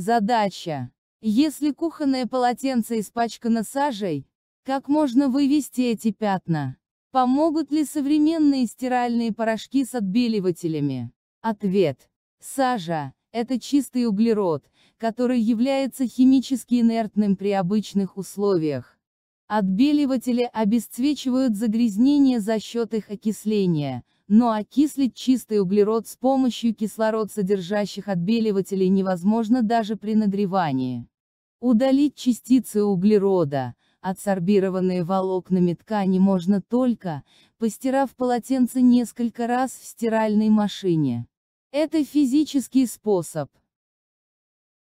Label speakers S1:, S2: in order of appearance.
S1: Задача. Если кухонное полотенце испачкано сажей, как можно вывести эти пятна? Помогут ли современные стиральные порошки с отбеливателями? Ответ. Сажа – это чистый углерод, который является химически инертным при обычных условиях. Отбеливатели обесцвечивают загрязнение за счет их окисления – но окислить чистый углерод с помощью кислород содержащих отбеливателей невозможно даже при нагревании. Удалить частицы углерода, адсорбированные волокнами ткани можно только, постирав полотенце несколько раз в стиральной машине. Это физический способ.